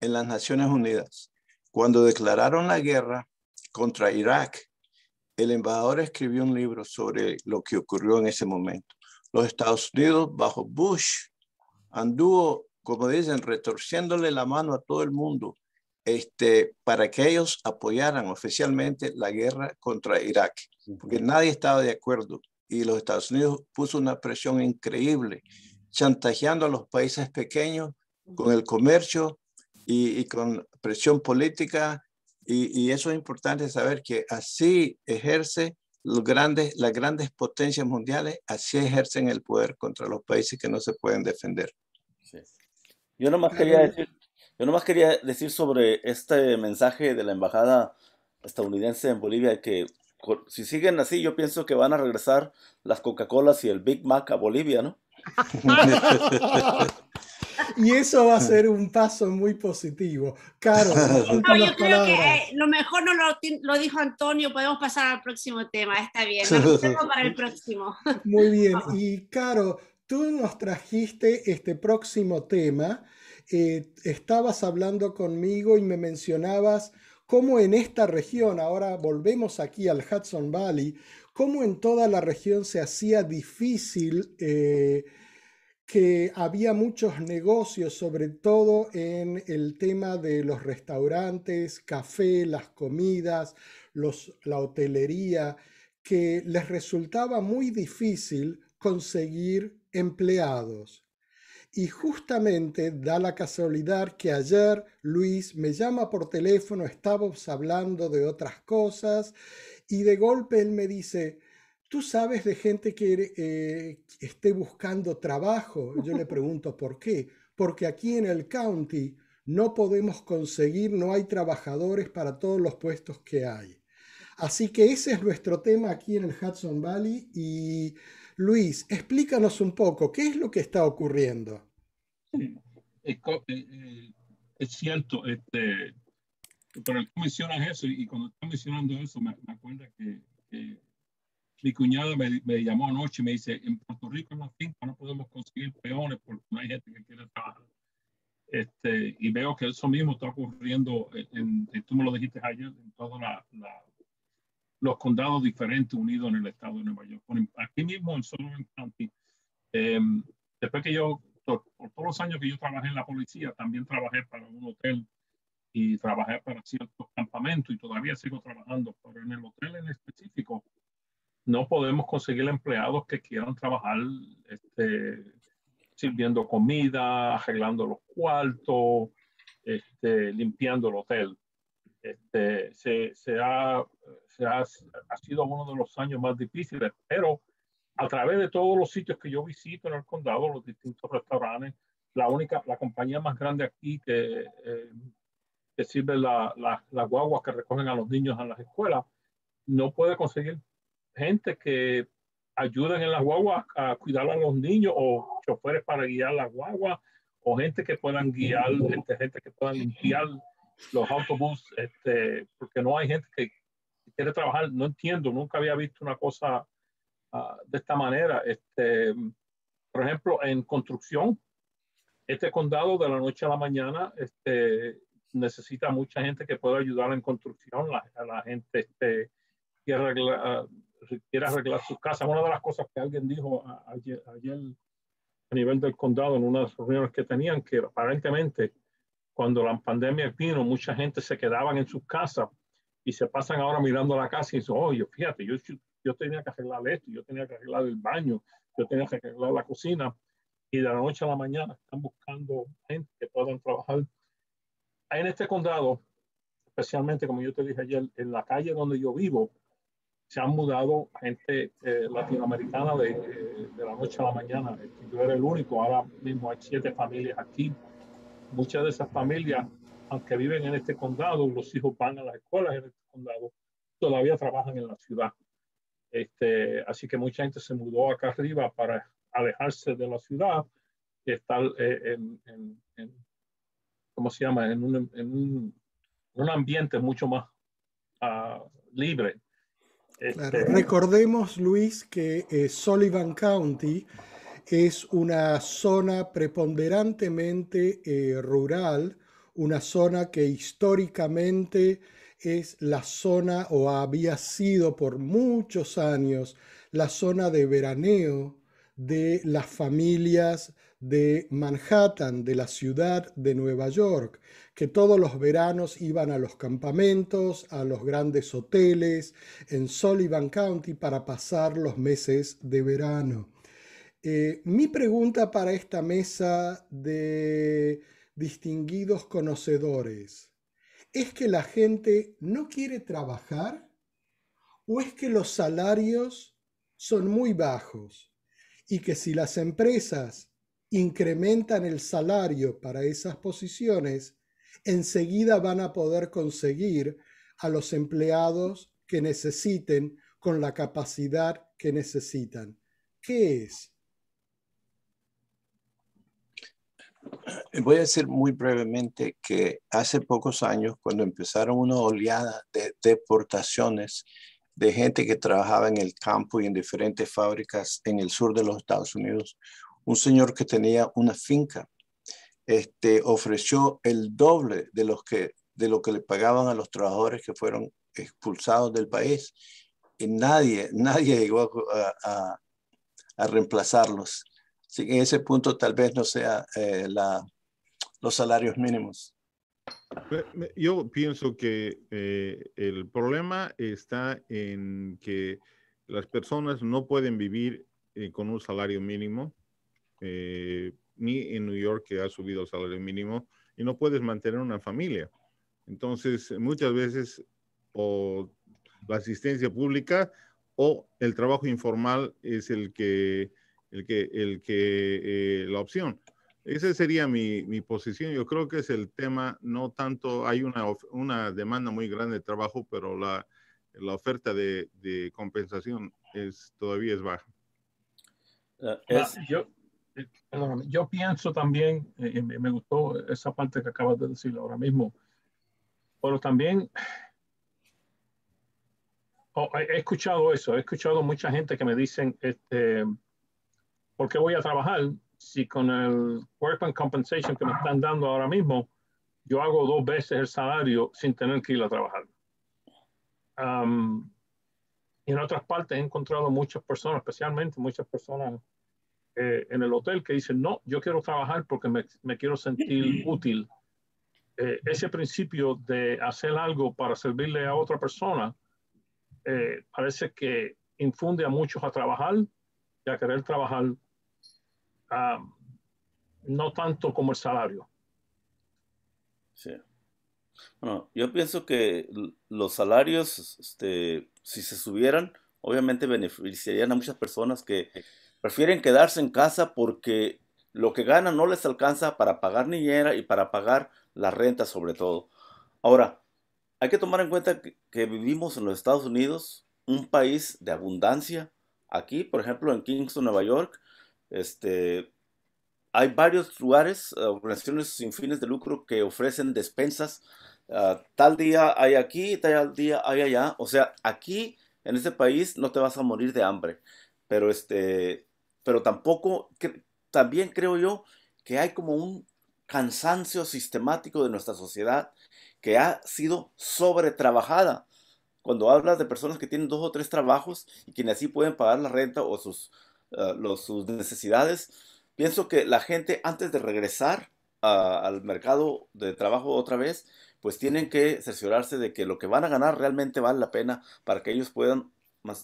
en las Naciones Unidas, cuando declararon la guerra contra Irak, el embajador escribió un libro sobre lo que ocurrió en ese momento. Los Estados Unidos bajo Bush anduvo, como dicen, retorciéndole la mano a todo el mundo este, para que ellos apoyaran oficialmente la guerra contra Irak, porque nadie estaba de acuerdo y los Estados Unidos puso una presión increíble, chantajeando a los países pequeños con el comercio y, con presión política. y, eso es importante saber que así ejerce grandes, las grandes potencias mundiales así ejercen el poder contra los países que no se pueden defender. Sí. Yo nomás quería decir, yo nomás quería decir sobre este mensaje de la embajada estadounidense en Bolivia que si siguen así, yo pienso que van a regresar las Coca-Colas y el Big Mac a Bolivia, ¿no? Y eso va a ser un paso muy positivo. Caro. yo creo que eh, lo mejor no lo, dijo Antonio, podemos pasar al próximo tema, está bien. Lo para el próximo. Muy bien. Y Caro, tú nos trajiste este próximo tema. Eh, estabas hablando conmigo y me mencionabas cómo en esta región, ahora volvemos aquí al Hudson Valley, cómo en toda la región se hacía difícil eh, que había muchos negocios, sobre todo en el tema de los restaurantes, café, las comidas, la hotelería, que les resultaba muy difícil conseguir empleados. Y justamente da la casualidad que ayer Luis me llama por teléfono, estábamos hablando de otras cosas y de golpe él me dice, Tú sabes de gente eh, que esté buscando trabajo. Yo le pregunto por qué. Porque aquí en el county no podemos conseguir, no hay trabajadores para todos los puestos que hay. Así que ese es nuestro tema aquí en el Hudson Valley. Y Luis, explícanos un poco, ¿qué es lo que está ocurriendo? Eh, eh, es, cierto, este, pero tú mencionas eso y cuando estás mencionando eso me, acuerdo que mi cuñado me, llamó anoche y me dice, en Puerto Rico en no podemos conseguir peones porque no hay gente que quiera trabajar. Este, y veo que eso mismo está ocurriendo, en, tú me lo dijiste ayer, en todos los condados diferentes unidos en el estado de Nueva York. Aquí mismo en Sullivan County, em, después que yo, por, todos los años que yo trabajé en la policía, también trabajé para un hotel y trabajé para ciertos campamentos y todavía sigo trabajando, pero en el hotel en específico, no podemos conseguir empleados que quieran trabajar este, sirviendo comida, arreglando los cuartos, este, limpiando el hotel. Este, ha, sido uno de los años más difíciles, pero a través de todos los sitios que yo visito en el condado, los distintos restaurantes, la única, la compañía más grande aquí que, eh, sirve las guaguas que recogen a los niños en las escuelas, no puede conseguir gente que ayuden en las guaguas a cuidar a los niños o choferes para guiar las guaguas o gente que puedan guiar, gente gente que puedan limpiar los autobuses, este, porque no hay gente que quiere trabajar. No entiendo, nunca había visto una cosa ah, de esta manera. Este, por ejemplo, en construcción, este condado de la noche a la mañana este, necesita mucha gente que pueda ayudar en construcción, la, la gente este, que arregla, quiere arreglar sus casa. Una de las cosas que alguien dijo ayer, a nivel del condado en una de las reuniones que tenían, que aparentemente cuando la pandemia vino, mucha gente se quedaban en sus casas y se pasan ahora mirando la casa y dicen, oye, oh, fíjate, yo, yo tenía que arreglar esto, yo tenía que arreglar el baño, yo tenía que arreglar la cocina. Y de la noche a la mañana están buscando gente que puedan trabajar. En este condado, especialmente como yo te dije ayer, en la calle donde yo vivo, se han mudado gente eh, latinoamericana de, eh, de, la noche a la mañana. Yo era el único, ahora mismo hay siete familias aquí. Muchas de esas familias, aunque viven en este condado, los hijos van a las escuelas en este condado, todavía trabajan en la ciudad. Este, así que mucha gente se mudó acá arriba para alejarse de la ciudad y estar eh, en, en, en, ¿cómo se llama?, en un, en un, ambiente mucho más ah, libre este, Recordemos, Luis, que eh, Sullivan County es una zona preponderantemente eh, rural, una zona que históricamente es la zona o había sido por muchos años la zona de veraneo de las familias de Manhattan, de la ciudad de Nueva York, que todos los veranos iban a los campamentos, a los grandes hoteles en Sullivan County para pasar los meses de verano. Eh, mi pregunta para esta mesa de distinguidos conocedores es que la gente no quiere trabajar o es que los salarios son muy bajos y que si las empresas incrementan el salario para esas posiciones, enseguida van a poder conseguir a los empleados que necesiten con la capacidad que necesitan. ¿Qué es? Voy a decir muy brevemente que hace pocos años, cuando empezaron una oleada de deportaciones de gente que trabajaba en el campo y en diferentes fábricas en el sur de los Estados Unidos, un señor que tenía una finca. Este, ofreció el doble de, los que, de lo que le pagaban a los trabajadores que fueron expulsados del país. Y nadie, nadie llegó a, reemplazarlos. Así que en ese punto tal vez no sea eh, la, los salarios mínimos. Yo pienso que eh, el problema está en que las personas no pueden vivir eh, con un salario mínimo eh, ni en New York que ha subido el salario mínimo y no puedes mantener una familia. Entonces, muchas veces o la asistencia pública o el trabajo informal es el que, el que, el que eh, la opción. Esa sería mi, mi, posición. Yo creo que es el tema, no tanto, hay una, una demanda muy grande de trabajo, pero la, la oferta de, de, compensación es, todavía es baja. Eh, ah, es, yo, yo pienso también, eh, me, gustó esa parte que acabas de decir ahora mismo, pero también oh, he, escuchado eso, he escuchado mucha gente que me dicen, este, ¿por qué voy a trabajar si con el Work and Compensation que me están dando ahora mismo, yo hago dos veces el salario sin tener que ir a trabajar? Um, y en otras partes he encontrado muchas personas, especialmente muchas personas eh, en el hotel que dicen, no, yo quiero trabajar porque me, quiero sentir útil. Eh, ese principio de hacer algo para servirle a otra persona eh, parece que infunde a muchos a trabajar y a querer trabajar no tanto como el salario. Sí. Bueno, yo pienso que los salarios, este, si se subieran, obviamente beneficiarían a muchas personas que Prefieren quedarse en casa porque lo que ganan no les alcanza para pagar niñera y para pagar la renta sobre todo. Ahora, hay que tomar en cuenta que, vivimos en los Estados Unidos, un país de abundancia. Aquí, por ejemplo, en Kingston, Nueva York, este, hay varios lugares, organizaciones sin fines de lucro que ofrecen despensas. Ah, tal día hay aquí, tal día hay allá. O sea, aquí en este país no te vas a morir de hambre. Pero este, pero tampoco, también creo yo que hay como un cansancio sistemático de nuestra sociedad que ha sido sobretrabajada. Cuando hablas de personas que tienen dos o tres trabajos y quienes así pueden pagar la renta o sus, ah, sus necesidades, pienso que la gente antes de regresar al mercado de trabajo otra vez, pues tienen que cerciorarse de que lo que van a ganar realmente vale la pena para que ellos puedan,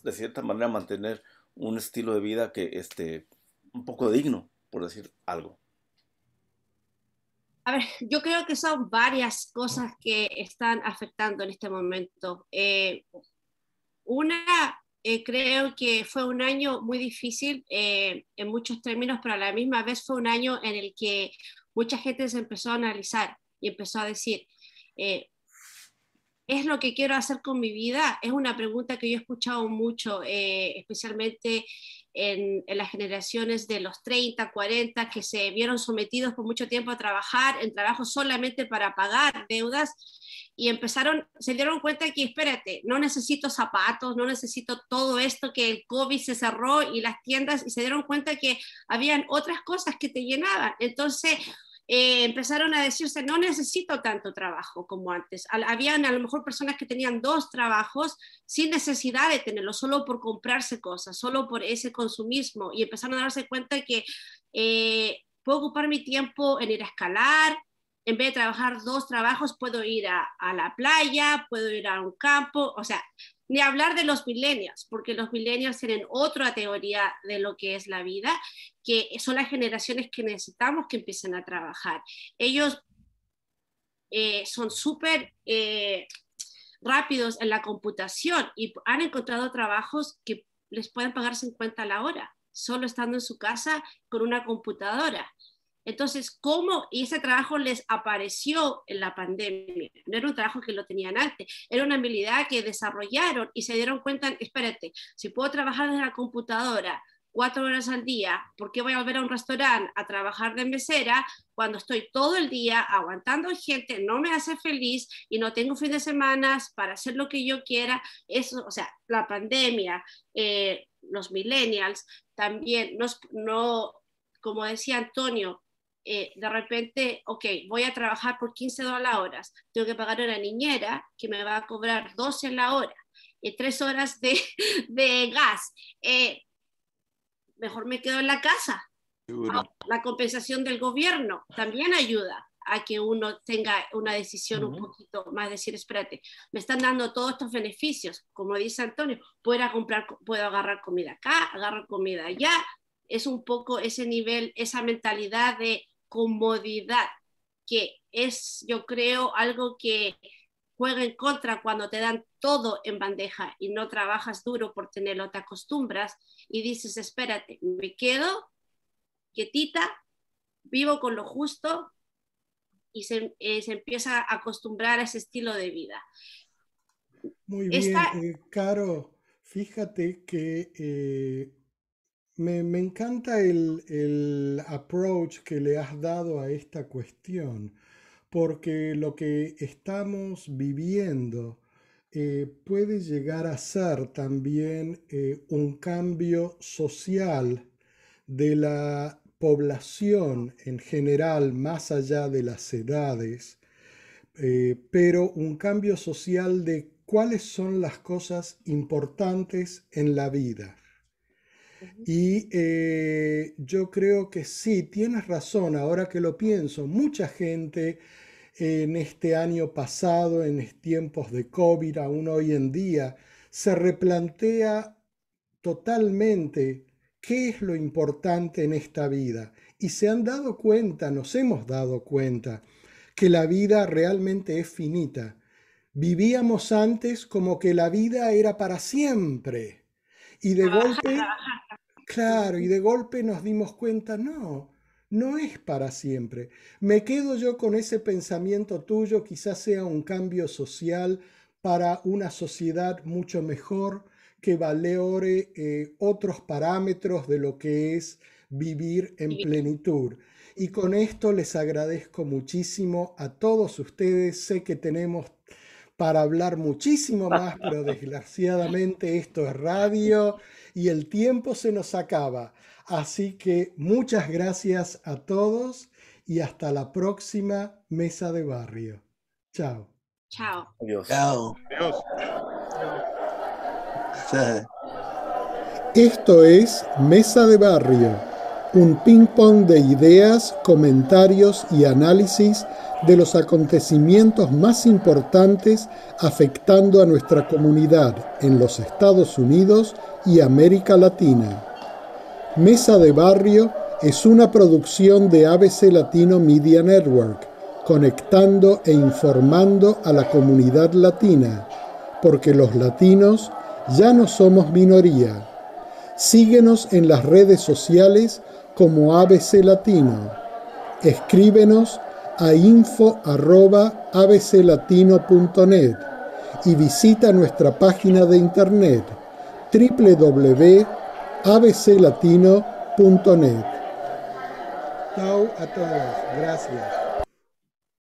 de cierta manera, mantener un estilo de vida que esté un poco digno, por decir algo. A ver, yo creo que son varias cosas que están afectando en este momento. Eh, una, eh, creo que fue un año muy difícil eh, en muchos términos, pero a la misma vez fue un año en el que mucha gente se empezó a analizar y empezó a decir, ¿Es lo que quiero hacer con mi vida? Es una pregunta que yo he escuchado mucho, eh, especialmente en, las generaciones de los 30, 40, que se vieron sometidos por mucho tiempo a trabajar en trabajo solamente para pagar deudas y empezaron, se dieron cuenta que, espérate, no necesito zapatos, no necesito todo esto, que el COVID se cerró y las tiendas, y se dieron cuenta que habían otras cosas que te llenaban. Entonces, eh, empezaron a decirse, no necesito tanto trabajo como antes. habían a lo mejor personas que tenían dos trabajos sin necesidad de tenerlo, solo por comprarse cosas, solo por ese consumismo. Y empezaron a darse cuenta que eh, puedo ocupar mi tiempo en ir a escalar, en vez de trabajar dos trabajos, puedo ir a, a, la playa, puedo ir a un campo, o sea, ni hablar de los millennials, porque los millennials tienen otra teoría de lo que es la vida, que son las generaciones que necesitamos que empiecen a trabajar. Ellos eh, son súper eh, rápidos en la computación y han encontrado trabajos que les pueden pagar 50 a la hora, solo estando en su casa con una computadora. Entonces, ¿cómo? Y ese trabajo les apareció en la pandemia. No era un trabajo que lo tenían antes, era una habilidad que desarrollaron y se dieron cuenta, espérate, si puedo trabajar desde la computadora cuatro horas al día, ¿por qué voy a volver a un restaurante a trabajar de mesera cuando estoy todo el día aguantando gente, no me hace feliz y no tengo fin de semana para hacer lo que yo quiera? Eso, o sea, la pandemia, eh, los millennials también, nos, no, como decía Antonio, eh, de repente, ok, voy a trabajar por 15 dólares la hora, tengo que pagar a la niñera que me va a cobrar 12 la hora, y eh, 3 horas de, gas, eh, mejor me quedo en la casa. Ah, la compensación del gobierno también ayuda a que uno tenga una decisión un poquito más, decir, espérate, me están dando todos estos beneficios, como dice Antonio, puedo, comprar, puedo agarrar comida acá, agarrar comida allá, es un poco ese nivel, esa mentalidad de comodidad, que es, yo creo, algo que juega en contra cuando te dan todo en bandeja y no trabajas duro por tenerlo, te acostumbras y dices, espérate, me quedo quietita, vivo con lo justo y se, eh, empieza a acostumbrar a ese estilo de vida. Muy bien, eh, Caro, fíjate que eh, me, encanta el, approach que le has dado a esta cuestión, porque lo que estamos viviendo eh, puede llegar a ser también eh, un cambio social de la población en general, más allá de las edades, eh, pero un cambio social de cuáles son las cosas importantes en la vida. Y eh, yo creo que sí, tienes razón, ahora que lo pienso, mucha gente en este año pasado, en tiempos de COVID, aún hoy en día, se replantea totalmente qué es lo importante en esta vida. Y se han dado cuenta, nos hemos dado cuenta, que la vida realmente es finita. Vivíamos antes como que la vida era para siempre y de golpe, claro, y de golpe nos dimos cuenta, no, no es para siempre. Me quedo yo con ese pensamiento tuyo, quizás sea un cambio social para una sociedad mucho mejor, que valore eh, otros parámetros de lo que es vivir en plenitud. Y con esto les agradezco muchísimo a todos ustedes. Sé que tenemos para hablar muchísimo más, pero desgraciadamente esto es radio y el tiempo se nos acaba. Así que muchas gracias a todos y hasta la próxima mesa de barrio. Chao. Chao. Adiós. Chao. Adiós. Esto es Mesa de Barrio un ping-pong de ideas, comentarios y análisis de los acontecimientos más importantes afectando a nuestra comunidad en los Estados Unidos y América Latina. Mesa de Barrio es una producción de ABC Latino Media Network, conectando e informando a la comunidad latina, porque los latinos ya no somos minoría. Síguenos en las redes sociales como ABC Latino. Escríbenos a info.abclatino.net y visita nuestra página de internet www.abclatino.net. Chao a todos, gracias.